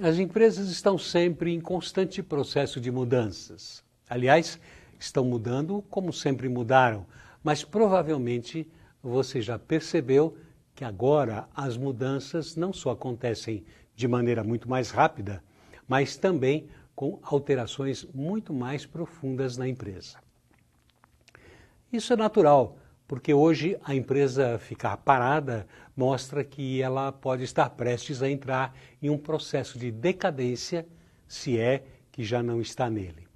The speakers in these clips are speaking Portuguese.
As empresas estão sempre em constante processo de mudanças. Aliás, estão mudando como sempre mudaram, mas provavelmente você já percebeu que agora as mudanças não só acontecem de maneira muito mais rápida, mas também com alterações muito mais profundas na empresa. Isso é natural, porque hoje a empresa ficar parada mostra que ela pode estar prestes a entrar em um processo de decadência, se é que já não está nele.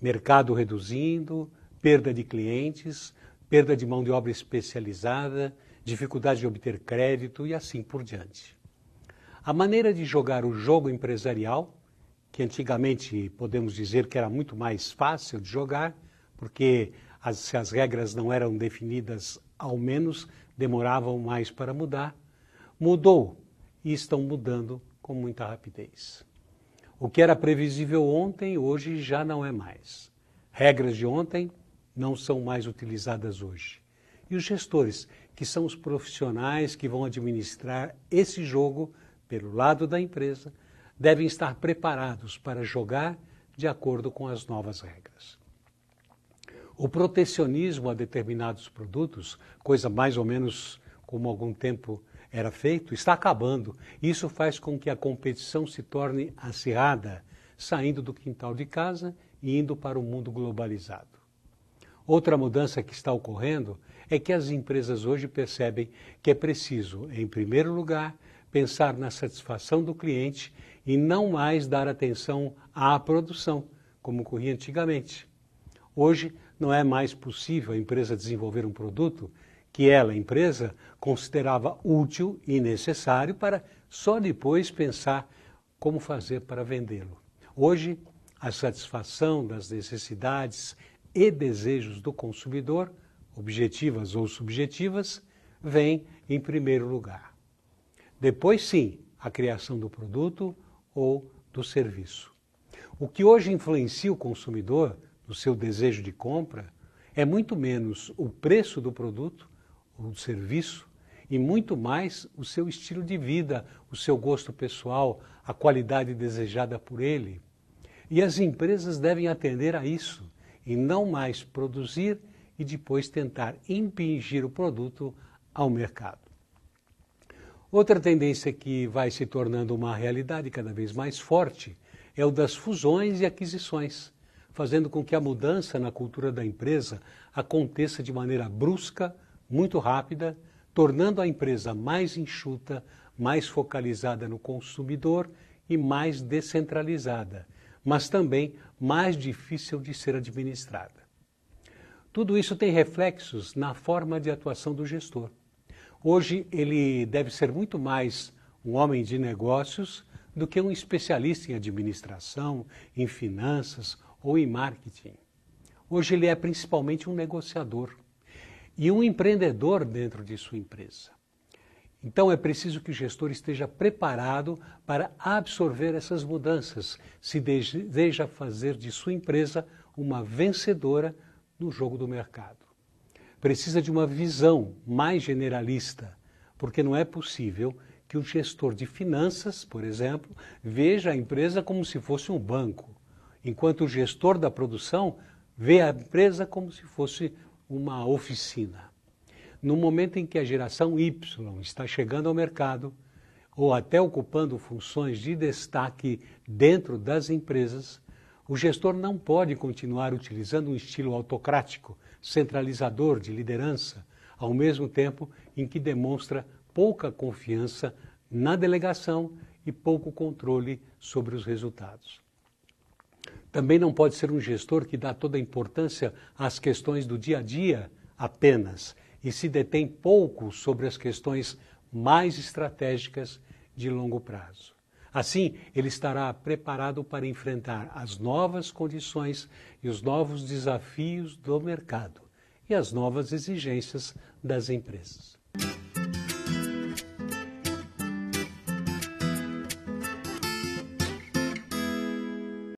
Mercado reduzindo, perda de clientes, perda de mão de obra especializada, dificuldade de obter crédito e assim por diante. A maneira de jogar o jogo empresarial que antigamente podemos dizer que era muito mais fácil de jogar, porque as, se as regras não eram definidas, ao menos demoravam mais para mudar, mudou e estão mudando com muita rapidez. O que era previsível ontem, hoje já não é mais. Regras de ontem não são mais utilizadas hoje. E os gestores, que são os profissionais que vão administrar esse jogo pelo lado da empresa, devem estar preparados para jogar de acordo com as novas regras. O protecionismo a determinados produtos, coisa mais ou menos como algum tempo era feito, está acabando. Isso faz com que a competição se torne acirrada, saindo do quintal de casa e indo para o mundo globalizado. Outra mudança que está ocorrendo é que as empresas hoje percebem que é preciso, em primeiro lugar, pensar na satisfação do cliente e não mais dar atenção à produção, como ocorria antigamente. Hoje não é mais possível a empresa desenvolver um produto que ela, empresa, considerava útil e necessário para só depois pensar como fazer para vendê-lo. Hoje, a satisfação das necessidades e desejos do consumidor, objetivas ou subjetivas, vem em primeiro lugar. Depois, sim, a criação do produto, ou do serviço. O que hoje influencia o consumidor no seu desejo de compra é muito menos o preço do produto ou do serviço e muito mais o seu estilo de vida, o seu gosto pessoal, a qualidade desejada por ele. E as empresas devem atender a isso e não mais produzir e depois tentar impingir o produto ao mercado. Outra tendência que vai se tornando uma realidade cada vez mais forte é o das fusões e aquisições, fazendo com que a mudança na cultura da empresa aconteça de maneira brusca, muito rápida, tornando a empresa mais enxuta, mais focalizada no consumidor e mais descentralizada, mas também mais difícil de ser administrada. Tudo isso tem reflexos na forma de atuação do gestor Hoje ele deve ser muito mais um homem de negócios do que um especialista em administração, em finanças ou em marketing. Hoje ele é principalmente um negociador e um empreendedor dentro de sua empresa. Então é preciso que o gestor esteja preparado para absorver essas mudanças, se deseja fazer de sua empresa uma vencedora no jogo do mercado precisa de uma visão mais generalista, porque não é possível que o gestor de finanças, por exemplo, veja a empresa como se fosse um banco, enquanto o gestor da produção vê a empresa como se fosse uma oficina. No momento em que a geração Y está chegando ao mercado, ou até ocupando funções de destaque dentro das empresas, o gestor não pode continuar utilizando um estilo autocrático centralizador de liderança, ao mesmo tempo em que demonstra pouca confiança na delegação e pouco controle sobre os resultados. Também não pode ser um gestor que dá toda a importância às questões do dia a dia apenas e se detém pouco sobre as questões mais estratégicas de longo prazo. Assim, ele estará preparado para enfrentar as novas condições e os novos desafios do mercado e as novas exigências das empresas.